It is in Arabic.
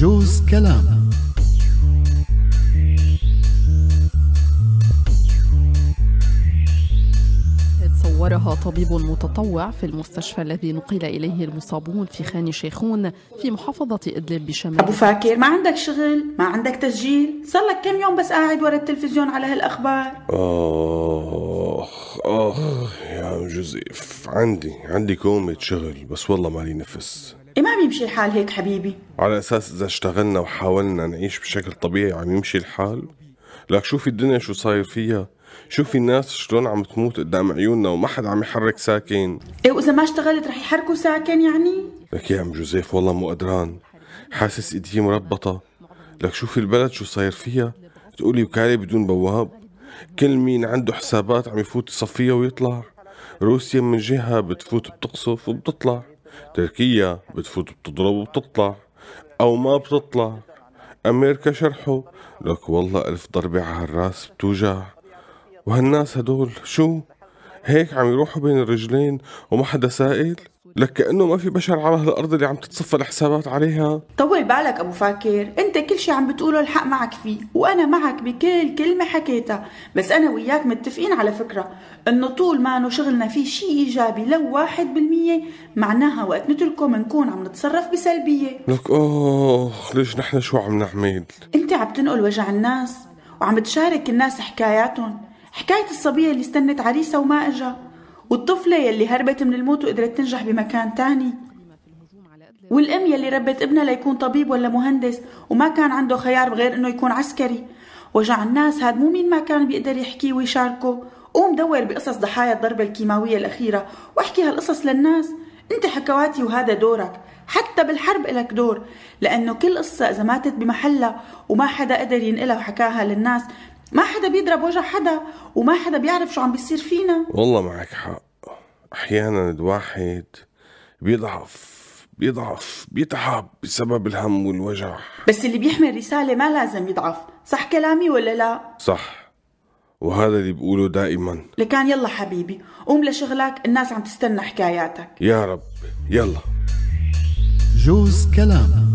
جوز كلام صورها طبيب متطوع في المستشفى الذي نقل إليه المصابون في خان شيخون في محافظة إدلب بشمال أبو فاكر ما عندك شغل ما عندك تسجيل صار لك كم يوم بس قاعد ورا التلفزيون على هالأخبار آخ آخ يا جوزيف عندي عندي كومة شغل بس والله مالي نفس عم يمشي الحال هيك حبيبي على اساس اذا اشتغلنا وحاولنا نعيش بشكل طبيعي عم يمشي الحال لك شوفي الدنيا شو صاير فيها شوفي الناس شلون عم تموت قدام عيوننا وما حدا عم يحرك ساكن ايه واذا ما اشتغلت رح يحركوا ساكن يعني لك يا عم جوزيف والله مو قدران حاسس ايدي مربطه لك شوفي البلد شو صاير فيها تقولي وكاله بدون بواب كل مين عنده حسابات عم يفوت يصفيها ويطلع روسيا من جهه بتفوت بتقصف وبتطلع تركيا بتفوت بتضرب وبتطلع أو ما بتطلع أمريكا شرحوا لك والله ألف ضربة على الراس بتوجع وهالناس هدول شو؟ هيك عم يروحوا بين الرجلين وما حدا سائل لك كأنه ما في بشر على هالأرض اللي عم تتصفى الحسابات عليها طول بالك أبو فاكر أنت كل شي عم بتقوله الحق معك فيه وأنا معك بكل كلمة حكيتها بس أنا وياك متفقين على فكرة أنه طول ما أنه شغلنا فيه شي إيجابي لو واحد بالمية معناها وقت نتركه منكون عم نتصرف بسلبية لك أوه ليش نحن شو عم نعمل أنت عم تنقل وجع الناس وعم تشارك الناس حكاياتهم حكاية الصبية اللي استنت عريسها وما أجا والطفلة يلي هربت من الموت وقدرت تنجح بمكان تاني والأم يلي ربت ابنها ليكون طبيب ولا مهندس وما كان عنده خيار بغير إنه يكون عسكري وجع الناس هاد مو مين ما كان بيقدر يحكيه ويشاركه قوم دور بقصص ضحايا الضربة الكيماوية الأخيرة واحكي هالقصص للناس انت حكواتي وهذا دورك حتى بالحرب إلك دور لأنه كل قصة إذا ماتت بمحلها وما حدا قدر ينقلها وحكاها للناس ما حدا بيضرب وجه حدا وما حدا بيعرف شو عم بيصير فينا والله معك حق احيانا الواحد بيضعف بيضعف بيتعب بسبب الهم والوجع بس اللي بيحمل رسالة ما لازم يضعف صح كلامي ولا لا؟ صح وهذا اللي بقوله دائما لكان يلا حبيبي قوم لشغلك الناس عم تستنى حكاياتك يا رب يلا جوز كلام